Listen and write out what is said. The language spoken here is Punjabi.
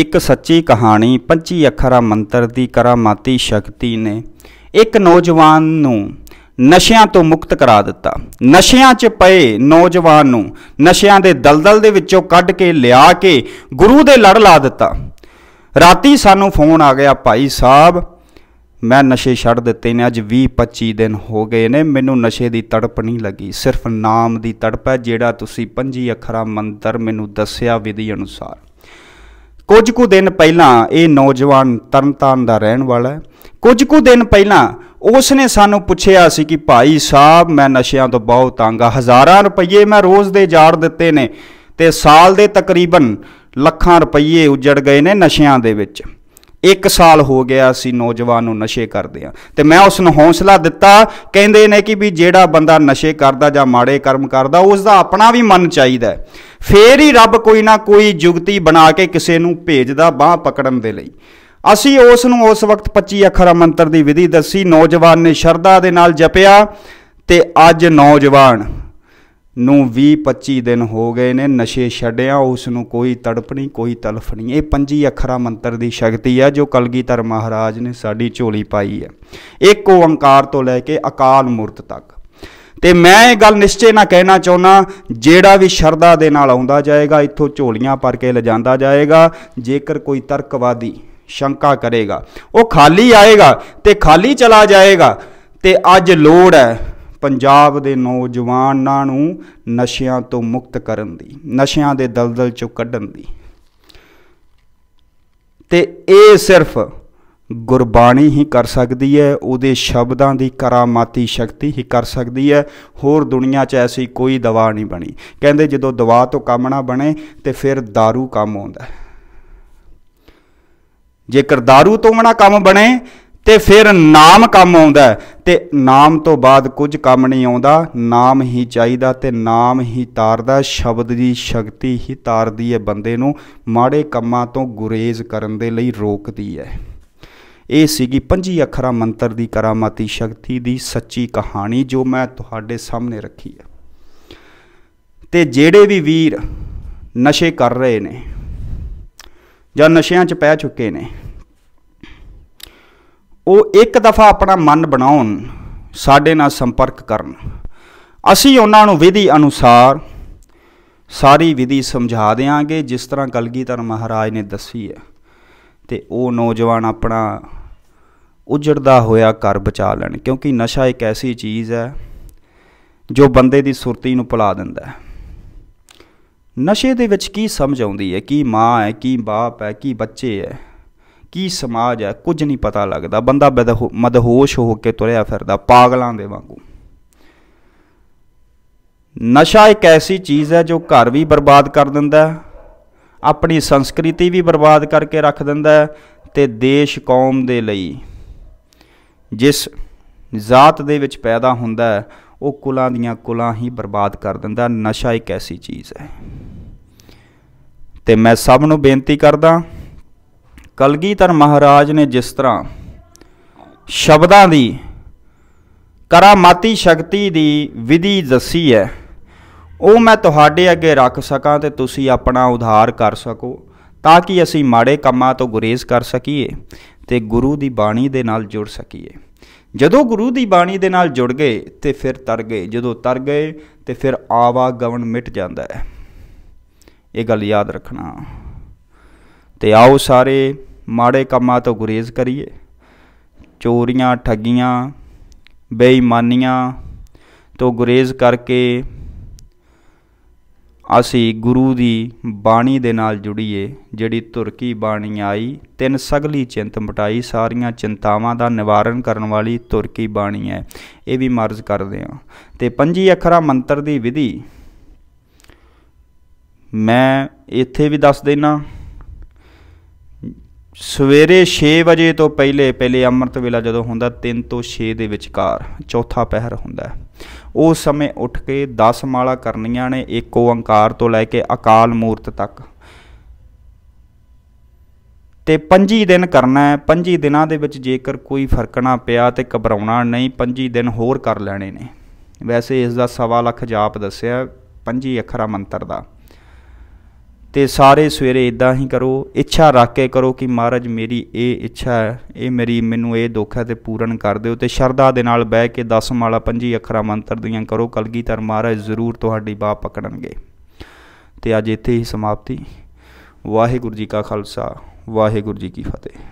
ਇੱਕ ਸੱਚੀ ਕਹਾਣੀ 25 ਅੱਖਰਾਂ ਮੰਤਰ ਦੀ ਕਰਾਮਾਤੀ ਸ਼ਕਤੀ ਨੇ ਇੱਕ ਨੌਜਵਾਨ ਨੂੰ ਨਸ਼ਿਆਂ ਤੋਂ ਮੁਕਤ ਕਰਾ ਦਿੱਤਾ ਨਸ਼ਿਆਂ 'ਚ ਪਏ ਨੌਜਵਾਨ ਨੂੰ ਨਸ਼ਿਆਂ ਦੇ ਦਲਦਲ ਦੇ ਵਿੱਚੋਂ ਕੱਢ ਕੇ ਲਿਆ ਕੇ ਗੁਰੂ ਦੇ ਲੜ ਲਾ ਦਿੱਤਾ ਰਾਤੀ ਸਾਨੂੰ ਫੋਨ ਆ ਗਿਆ ਭਾਈ ਸਾਹਿਬ ਮੈਂ ਨਸ਼ੇ ਛੱਡ ਦਿੱਤੇ ਨੇ ਅੱਜ 20 25 ਦਿਨ ਹੋ ਗਏ ਨੇ ਮੈਨੂੰ ਨਸ਼ੇ ਦੀ ਤੜਪ ਨਹੀਂ ਲੱਗੀ ਸਿਰਫ ਨਾਮ ਦੀ ਤੜਪ ਹੈ ਜਿਹੜਾ ਤੁਸੀਂ ਪੰਜੀ ਅੱਖਰਾਂ ਮੰਤਰ ਮੈਨੂੰ ਦੱਸਿਆ ਵਿਧੀ ਅਨੁਸਾਰ ਕੁਝ ਕੁ ਦਿਨ ਪਹਿਲਾਂ ਇਹ ਨੌਜਵਾਨ ਤਰਨਤਾਰਨ ਦਾ ਰਹਿਣ ਵਾਲਾ ਹੈ ਕੁਝ ਕੁ ਦਿਨ ਪਹਿਲਾਂ ਉਸ ਨੇ ਸਾਨੂੰ ਪੁੱਛਿਆ ਸੀ ਕਿ ਭਾਈ ਸਾਹਿਬ ਮੈਂ ਨਸ਼ਿਆਂ ਤੋਂ ਬਹੁਤ ਤੰਗ ਆ ਹਜ਼ਾਰਾਂ ਰੁਪਏ ਮੈਂ ਰੋਜ਼ ਦੇ ਜਾੜ ਦਿੱਤੇ ਨੇ ਤੇ ਸਾਲ ਦੇ ਤਕਰੀਬਨ ਲੱਖਾਂ ਰੁਪਏ ਉਜੜ ਗਏ ਨੇ ਨਸ਼ਿਆਂ ਦੇ ਵਿੱਚ ਇੱਕ ਸਾਲ ਹੋ ਗਿਆ ਅਸੀਂ ਨੌਜਵਾਨ ਨੂੰ ਨਸ਼ੇ ਕਰਦੇ ਆ ਤੇ ਮੈਂ ਉਸ ਨੂੰ ਹੌਸਲਾ ਦਿੱਤਾ ਕਹਿੰਦੇ ਨੇ ਕਿ ਵੀ ਜਿਹੜਾ ਬੰਦਾ ਨਸ਼ੇ ਕਰਦਾ ਜਾਂ ਮਾੜੇ ਕਰਮ ਕਰਦਾ ਉਸ ਦਾ ਆਪਣਾ ਵੀ ਮਨ ਚਾਹੀਦਾ ਫੇਰ ਹੀ ਰੱਬ ਕੋਈ ਨਾ ਕੋਈ ਜੁਗਤੀ ਬਣਾ ਕੇ ਕਿਸੇ ਨੂੰ ਭੇਜਦਾ ਬਾਹ ਪਕੜਨ ਦੇ ਲਈ ਅਸੀਂ ਉਸ ਨੂੰ ਉਸ ਵਕਤ 25 ਅੱਖਰਾਂ ਮੰਤਰ ਦੀ ਵਿਧੀ ਦੱਸੀ ਨੌਜਵਾਨ ਨੇ ਸ਼ਰਧਾ ਦੇ ਨਾਲ ਜਪਿਆ ਤੇ ਅੱਜ ਨੌਜਵਾਨ ਨੂੰ 20-25 ਦਿਨ ਹੋ ਗਏ ਨੇ ਨਸ਼ੇ ਛੱਡਿਆ ਉਸ ਨੂੰ ਕੋਈ ਤੜਪ ਨਹੀਂ ਕੋਈ ਤਲਫ ਨਹੀਂ ਇਹ ਪੰਜੀ ਅੱਖਰਾ ਮੰਤਰ ਦੀ ਸ਼ਕਤੀ ਆ ਜੋ ਕਲਗੀਧਰ ਮਹਾਰਾਜ ਨੇ ਸਾਡੀ ਝੋਲੀ ਪਾਈ ਹੈ ਇੱਕ ਓੰਕਾਰ ਤੋਂ ਲੈ ਕੇ ਅਕਾਲ ਮੂਰਤ ਤੱਕ ਤੇ ਮੈਂ ਇਹ ਗੱਲ ਨਿਸ਼ਚੇ ਨਾਲ ਕਹਿਣਾ ਚਾਹੁੰਦਾ ਜਿਹੜਾ ਵੀ ਸ਼ਰਦਾ ਦੇ ਨਾਲ ਆਉਂਦਾ ਜਾਏਗਾ ਇੱਥੋਂ ਝੋਲੀਆਂ ਭਰ ਕੇ ਲਿਜਾਂਦਾ ਜਾਏਗਾ ਜੇਕਰ ਕੋਈ ਤਰਕਵਾਦੀ ਸ਼ੰਕਾ ਕਰੇਗਾ ਉਹ ਖਾਲੀ ਆਏਗਾ ਤੇ ਖਾਲੀ ਚਲਾ ਜਾਏਗਾ ਤੇ ਅੱਜ ਲੋੜ ਹੈ ਪੰਜਾਬ ਦੇ ਨੌਜਵਾਨਾਂ ਨੂੰ ਨਸ਼ਿਆਂ ਤੋਂ ਮੁਕਤ ਕਰਨ ਦੀ ਨਸ਼ਿਆਂ ਦੇ ਦਲਦਲ ਚੋਂ ਕੱਢਣ ਦੀ ਤੇ ਇਹ ਸਿਰਫ ਗੁਰਬਾਣੀ ਹੀ ਕਰ ਸਕਦੀ ਹੈ ਉਹਦੇ ਸ਼ਬਦਾਂ ਦੀ ਕਰਾਮਾਤੀ ਸ਼ਕਤੀ ਹੀ ਕਰ ਸਕਦੀ ਹੈ ਹੋਰ ਦੁਨੀਆ 'ਚ ਐਸੀ ਕੋਈ ਦਵਾ ਨਹੀਂ ਬਣੀ ਕਹਿੰਦੇ ਜਦੋਂ ਦਵਾ ਤੋਂ ਕੰਮ ਨਾ ਬਣੇ ਤੇ ਫਿਰ दारू ਕੰਮ ਆਉਂਦਾ ਜੇਕਰ दारू ਤੋਂ ਬਣਾ ਕੰਮ ਬਣੇ ਤੇ ਫਿਰ ਨਾਮ ਕੰਮ ਆਉਂਦਾ ਤੇ ਨਾਮ ਤੋਂ ਬਾਅਦ ਕੁਝ ਕੰਮ ਨਹੀਂ ਆਉਂਦਾ ਨਾਮ ਹੀ ਚਾਹੀਦਾ ਤੇ ਨਾਮ ਹੀ ਤਾਰਦਾ ਸ਼ਬਦ ਦੀ ਸ਼ਕਤੀ ਹੀ ਤਾਰਦੀ ਹੈ ਬੰਦੇ ਨੂੰ ਮਾੜੇ ਕੰਮਾਂ ਤੋਂ ਗੁਰੇਜ਼ ਕਰਨ ਦੇ ਲਈ ਰੋਕਦੀ ਹੈ ਇਹ ਸੀਗੀ ਪੰਜੀ ਅੱਖਰਾਂ ਮੰਤਰ ਦੀ ਕਰਾਮਾਤੀ ਸ਼ਕਤੀ ਦੀ ਸੱਚੀ ਕਹਾਣੀ ਜੋ ਮੈਂ ਤੁਹਾਡੇ ਸਾਹਮਣੇ ਰੱਖੀ ਹੈ ਤੇ ਜਿਹੜੇ ਵੀ ਵੀਰ ਨਸ਼ੇ ਕਰ ਰਹੇ ਨੇ ਜਾਂ ਨਸ਼ਿਆਂ 'ਚ ਪੈ ਚੁੱਕੇ ਨੇ ਉਹ ਇੱਕ ਦਫਾ ਆਪਣਾ ਮਨ ਬਣਾਉਣ ਸਾਡੇ ਨਾਲ ਸੰਪਰਕ ਕਰਨ ਅਸੀਂ ਉਹਨਾਂ ਨੂੰ ਵਿਧੀ ਅਨੁਸਾਰ ਸਾਰੀ ਵਿਧੀ ਸਮਝਾ ਦੇਵਾਂਗੇ ਜਿਸ ਤਰ੍ਹਾਂ ਕਲਗੀਧਰ ਮਹਾਰਾਜ ਨੇ ਦੱਸੀ ਹੈ ਤੇ ਉਹ ਨੌਜਵਾਨ ਆਪਣਾ ਉਜੜਦਾ ਹੋਇਆ ਘਰ ਬਚਾ ਲੈਣ ਕਿਉਂਕਿ ਨਸ਼ਾ ਇੱਕ ਐਸੀ ਚੀਜ਼ ਹੈ ਜੋ ਬੰਦੇ ਦੀ ਸੁਰਤੀ ਨੂੰ ਭੁਲਾ ਦਿੰਦਾ ਹੈ ਨਸ਼ੇ ਦੇ ਵਿੱਚ ਕੀ ਸਮਝ ਆਉਂਦੀ ਹੈ ਕੀ ਮਾਂ ਹੈ ਕੀ ਬਾਪ ਹੈ ਕੀ ਬੱਚੇ ਹੈ ਕੀ ਸਮਾਜ ਹੈ ਕੁਝ ਨਹੀਂ ਪਤਾ ਲੱਗਦਾ ਬੰਦਾ ਮਦਹੋਸ਼ ਹੋ ਕੇ ਤੁਰਿਆ ਫਿਰਦਾ ਪਾਗਲਾਂ ਦੇ ਵਾਂਗੂ ਨਸ਼ਾ ਇੱਕ ਐਸੀ ਚੀਜ਼ ਹੈ ਜੋ ਘਰ ਵੀ ਬਰਬਾਦ ਕਰ ਦਿੰਦਾ ਹੈ ਆਪਣੀ ਸੰਸਕ੍ਰਿਤੀ ਵੀ ਬਰਬਾਦ ਕਰਕੇ ਰੱਖ ਦਿੰਦਾ ਹੈ ਤੇ ਦੇਸ਼ ਕੌਮ ਦੇ ਲਈ ਜਿਸ ਜ਼ਾਤ ਦੇ ਵਿੱਚ ਪੈਦਾ ਹੁੰਦਾ ਹੈ ਉਹ ਕੁਲਾਂ ਦੀਆਂ ਕੁਲਾਂ ਹੀ ਬਰਬਾਦ ਕਰ ਦਿੰਦਾ ਨਸ਼ਾ ਇੱਕ ਐਸੀ ਚੀਜ਼ ਹੈ ਤੇ ਮੈਂ ਸਭ ਨੂੰ ਬੇਨਤੀ ਕਰਦਾ ਕਲਗੀਧਰ ਮਹਾਰਾਜ ਨੇ ਜਿਸ ਤਰ੍ਹਾਂ ਸ਼ਬਦਾਂ ਦੀ ਕਰਾਮਾਤੀ ਸ਼ਕਤੀ ਦੀ ਵਿਧੀ ਦੱਸੀ ਹੈ ਉਹ ਮੈਂ ਤੁਹਾਡੇ ਅੱਗੇ ਰੱਖ ਸਕਾਂ ਤੇ ਤੁਸੀਂ ਆਪਣਾ ਉਧਾਰ ਕਰ ਸਕੋ ਤਾਂ ਕਿ ਅਸੀਂ ਮਾੜੇ ਕੰਮਾਂ ਤੋਂ ਗੁਰੇਜ਼ ਕਰ ਸਕੀਏ ਤੇ ਗੁਰੂ ਦੀ ਬਾਣੀ ਦੇ ਨਾਲ ਜੁੜ ਸਕੀਏ ਜਦੋਂ ਗੁਰੂ ਦੀ ਬਾਣੀ ਦੇ ਨਾਲ ਜੁੜ ਗਏ ਤੇ ਫਿਰ ਤਰ ਗਏ ਜਦੋਂ ਤਰ ਗਏ ਤੇ ਫਿਰ ਆਵਾ ਗਵਨ ਮਿਟ ਜਾਂਦਾ ਹੈ ਇਹ ਗੱਲ ਯਾਦ ਰੱਖਣਾ ਤੇ ਆਓ ਸਾਰੇ ਮਾੜੇ ਕੰਮਾਂ ਤੋਂ ਗੁਰੇਜ਼ ਕਰੀਏ ਚੋਰੀਆਂ ਠੱਗੀਆਂ ਬੇਈਮਾਨੀਆਂ ਤੋਂ ਗੁਰੇਜ਼ ਕਰਕੇ ਅਸੀਂ ਗੁਰੂ ਦੀ ਬਾਣੀ ਦੇ ਨਾਲ ਜੁੜੀਏ ਜਿਹੜੀ ਤੁਰਕੀ ਬਾਣੀ ਆਈ ਤਿੰਨ ਸਗਲੀ ਚਿੰਤ ਮਟਾਈ ਸਾਰੀਆਂ ਚਿੰਤਾਵਾਂ ਦਾ ਨਿਵਾਰਨ ਕਰਨ ਵਾਲੀ ਤੁਰਕੀ ਬਾਣੀ ਹੈ ਇਹ ਵੀ ਮਰਜ਼ ਕਰਦੇ ਹਾਂ ਤੇ ਪੰਜੀ ਅੱਖਰਾਂ ਮੰਤਰ ਦੀ ਵਿਧੀ ਮੈਂ ਇੱਥੇ ਵੀ ਦੱਸ ਦੇਣਾ ਸਵੇਰੇ 6 ਵਜੇ ਤੋਂ ਪਹਿਲੇ ਪਹਿਲੇ ਅੰਮ੍ਰਿਤ ਵੇਲਾ ਜਦੋਂ ਹੁੰਦਾ 3 ਤੋਂ 6 ਦੇ ਵਿਚਕਾਰ ਚੌਥਾ ਪਹਿਰ ਹੁੰਦਾ ਉਸ ਸਮੇਂ ਉੱਠ ਕੇ 10 ਮਾਲਾ ਕਰਨੀਆਂ ਨੇ ਇੱਕ ਓੰਕਾਰ ਤੋਂ ਲੈ ਕੇ ਅਕਾਲ ਮੂਰਤ ਤੱਕ ਤੇ 25 ਦਿਨ ਕਰਨਾ ਹੈ 25 ਦਿਨਾਂ ਦੇ ਵਿੱਚ ਜੇਕਰ ਕੋਈ ਫਰਕ ਨਾ ਪਿਆ ਤੇ ਘਬਰਾਉਣਾ ਨਹੀਂ 25 ਦਿਨ ਹੋਰ ਕਰ ਲੈਣੇ ਨੇ ਵੈਸੇ ਇਸ ਦਾ ਸਵਾ ਲੱਖ ਜਾਪ ਦੱਸਿਆ 25 ਅਖਰਾ ਮੰਤਰ ਦਾ ਤੇ ਸਾਰੇ ਸਵੇਰੇ ਇਦਾਂ ਹੀ ਕਰੋ ਇੱਛਾ ਰੱਖ ਕੇ ਕਰੋ ਕਿ ਮਹਾਰਾਜ ਮੇਰੀ ਇਹ ਇੱਛਾ ਹੈ ਇਹ ਮੇਰੀ ਮੈਨੂੰ ਇਹ ਦੁੱਖ ਹੈ ਤੇ ਪੂਰਨ ਕਰ ਦਿਓ ਤੇ ਸ਼ਰਧਾ ਦੇ ਨਾਲ ਬਹਿ ਕੇ 10 ਮਾਲਾ 5 ਅੱਖਰਾਂ ਮੰਤਰ ਦੀਆਂ ਕਰੋ ਕਲਗੀਧਰ ਮਹਾਰਾਜ ਜ਼ਰੂਰ ਤੁਹਾਡੀ ਬਾਹ ਪਕੜਨਗੇ ਤੇ ਅੱਜ ਇੱਥੇ ਹੀ ਸਮਾਪਤੀ ਵਾਹਿਗੁਰੂ ਜੀ ਕਾ ਖਾਲਸਾ ਵਾਹਿਗੁਰੂ ਜੀ ਕੀ ਫਤਿਹ